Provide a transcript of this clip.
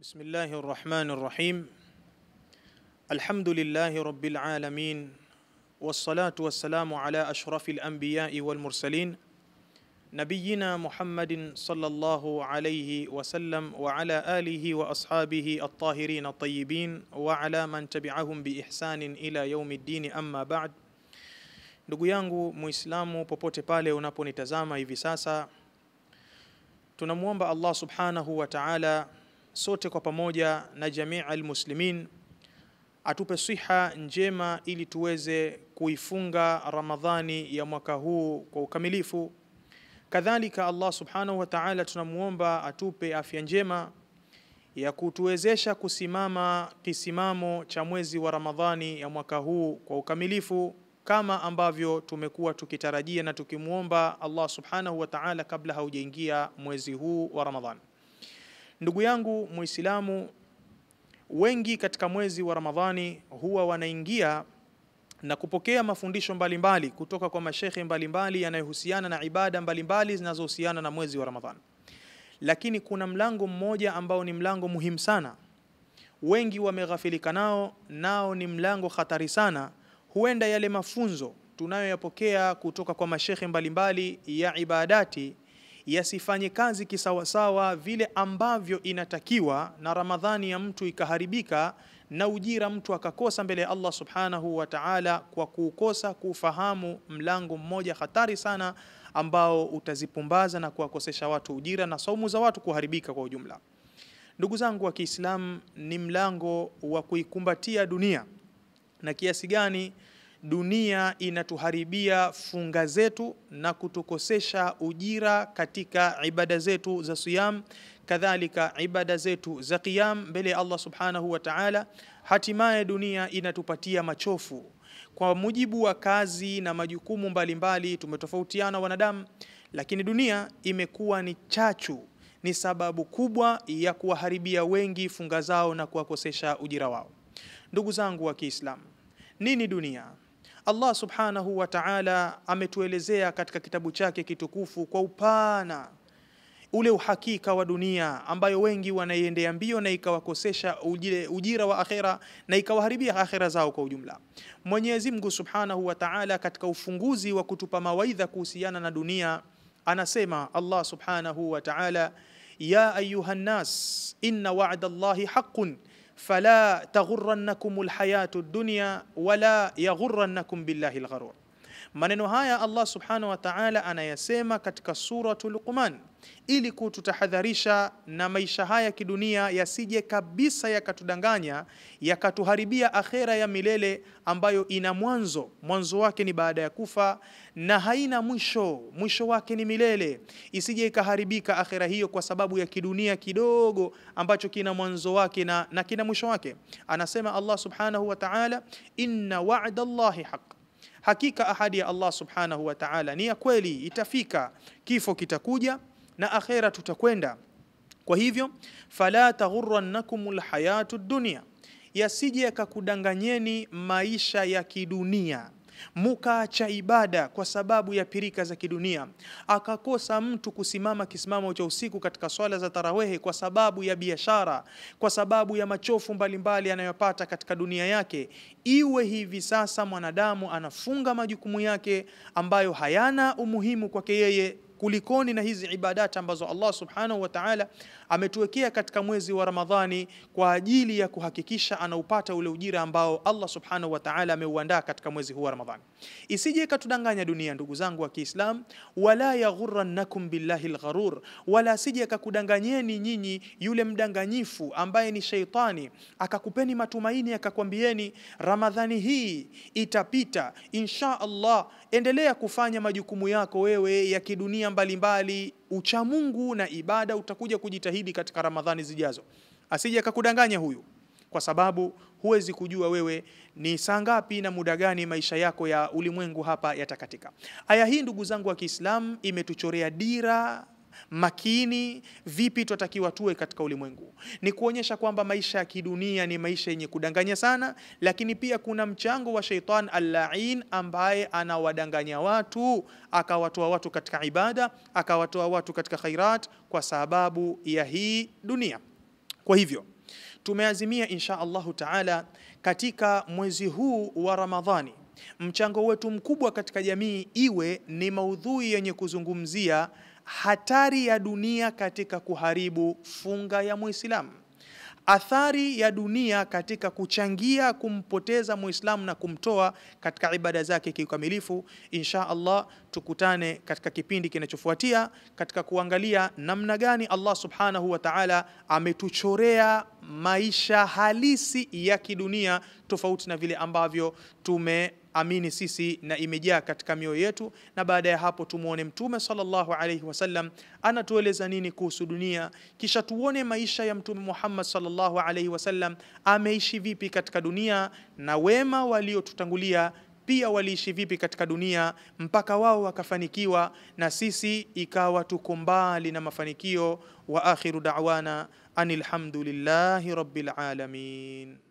بسم الله الرحمن الرحيم الحمد لله رب العالمين والصلاة والسلام على أشرف الأنبياء والمرسلين نبينا محمد صلى الله عليه وسلم وعلى آله وأصحابه الطاهرين الطيبين وعلى من تبعهم بإحسان إلى يوم الدين أما بعد ndugu yangu muislamu popote pale unaponitazama hivi sasa tunamwomba allah subhanahu wa taala sote kwa pamoja na jamii almuslimin atupe siha njema ili tuweze kuifunga Ramadhani ya mwaka huu kwa ukamilifu. Kadhalika Allah subhanahu wa ta'ala tunamuomba atupe afya njema ya kutuwezesha kusimama kisimamo cha mwezi wa Ramadhani ya mwaka huu kwa ukamilifu kama ambavyo tumekuwa tukitarajia na tukimuomba Allah subhanahu wa ta'ala kabla haujaingia mwezi huu wa Ramadhani. Ndugu yangu Muislamu, wengi katika mwezi wa Ramadhani huwa wanaingia na kupokea mafundisho mbalimbali mbali, kutoka kwa mashekhe mbalimbali yanayohusiana na ibada mbalimbali zinazohusiana na mwezi wa Ramadhani. Lakini kuna mlango mmoja ambao ni mlango muhimu sana, wengi wameghafilika nao, nao ni mlango hatari sana. Huenda yale mafunzo tunayoyapokea kutoka kwa mashekhe mbalimbali ya ibadati yasifanye kazi kisawasawa vile ambavyo inatakiwa, na Ramadhani ya mtu ikaharibika na ujira mtu akakosa mbele ya Allah subhanahu wa ta'ala, kwa kuukosa kuufahamu mlango mmoja hatari sana ambao utazipumbaza na kuwakosesha watu ujira na saumu za watu kuharibika kwa ujumla. Ndugu zangu wa Kiislamu, ni mlango wa kuikumbatia dunia na kiasi gani dunia inatuharibia funga zetu na kutukosesha ujira katika ibada zetu za siyam, kadhalika ibada zetu za qiyam mbele ya Allah subhanahu wa ta'ala. Hatimaye dunia inatupatia machofu kwa mujibu wa kazi na majukumu mbalimbali. Tumetofautiana wanadamu, lakini dunia imekuwa ni chachu, ni sababu kubwa ya kuwaharibia wengi funga zao na kuwakosesha ujira wao. Ndugu zangu wa Kiislamu, nini dunia? Allah subhanahu wa ta'ala ametuelezea katika kitabu chake kitukufu kwa upana ule uhakika wa dunia ambayo wengi wanaiendea mbio na ikawakosesha ujira wa akhera na ikawaharibia akhera zao kwa ujumla. Mwenyezi Mungu Subhanahu wa Ta'ala katika ufunguzi wa kutupa mawaidha kuhusiana na dunia anasema Allah Subhanahu wa Ta'ala, ya ayuha nnas inna wa'da Allahi haqqun فلا تغرنكم الحياه الدنيا ولا يغرنكم بالله الغرور Maneno haya Allah subhanahu wa ta'ala anayasema katika suratu Luqman ili kututahadharisha na maisha haya kidunia yasije kabisa yakatudanganya yakatuharibia akhera ya milele ambayo ina mwanzo, mwanzo wake ni baada ya kufa na haina mwisho, mwisho wake ni milele. Isije ikaharibika akhera hiyo kwa sababu ya kidunia kidogo ambacho kina mwanzo wake na, na kina mwisho wake. Anasema Allah subhanahu wa ta'ala, inna wa'da Allahi haq hakika ahadi ya Allah subhanahu wa ta'ala ni ya kweli, itafika, kifo kitakuja na akhera tutakwenda. Kwa hivyo, fala taghurrannakumul hayatud dunya, yasije yakakudanganyeni maisha ya kidunia mukaacha ibada kwa sababu ya pirika za kidunia, akakosa mtu kusimama kisimamo cha usiku katika swala za tarawehe kwa sababu ya biashara, kwa sababu ya machofu mbalimbali anayopata katika dunia yake, iwe hivi sasa mwanadamu anafunga majukumu yake ambayo hayana umuhimu kwake yeye kulikoni na hizi ibadati ambazo Allah subhanahu wa ta'ala ametuwekea katika mwezi wa Ramadhani kwa ajili ya kuhakikisha anaupata ule ujira ambao Allah subhanahu wa ta'ala ameuandaa katika mwezi huu wa Ramadhani. Isije ikatudanganya dunia, ndugu zangu wa Kiislam, wala yaghurrannakum billahi lgharur, wala asije akakudanganyeni nyinyi yule mdanganyifu ambaye ni sheitani, akakupeni matumaini akakwambieni Ramadhani hii itapita insha Allah, endelea kufanya majukumu yako wewe ya kidunia aina mbalimbali uchamungu na ibada utakuja kujitahidi katika Ramadhani zijazo. Asije akakudanganya huyu, kwa sababu huwezi kujua wewe ni saa ngapi na muda gani maisha yako ya ulimwengu hapa yatakatika. Aya hii ndugu zangu wa Kiislamu imetuchorea dira makini vipi twatakiwa tuwe katika ulimwengu ni kuonyesha kwamba maisha ya kidunia ni maisha yenye kudanganya sana lakini pia kuna mchango wa shaitan allain ambaye anawadanganya watu akawatoa watu katika ibada akawatoa watu katika khairat kwa sababu ya hii dunia kwa hivyo tumeazimia insha allahu taala katika mwezi huu wa ramadhani mchango wetu mkubwa katika jamii iwe ni maudhui yenye kuzungumzia hatari ya dunia katika kuharibu funga ya Muislamu, athari ya dunia katika kuchangia kumpoteza Muislamu na kumtoa katika ibada zake kiukamilifu. Insha Allah tukutane katika kipindi kinachofuatia katika kuangalia namna gani Allah subhanahu wa ta'ala ametuchorea maisha halisi ya kidunia tofauti na vile ambavyo tumeamini sisi na imejaa katika mioyo yetu. Na baada ya hapo tumwone Mtume sallallahu alayhi wasallam anatueleza nini kuhusu dunia, kisha tuone maisha ya Mtume Muhammad sallallahu alayhi wasallam ameishi vipi katika dunia na wema waliotutangulia pia waliishi vipi katika dunia mpaka wao wakafanikiwa na sisi ikawa tuko mbali na mafanikio. Wa akhiru da'wana anilhamdulillahi rabbil alamin.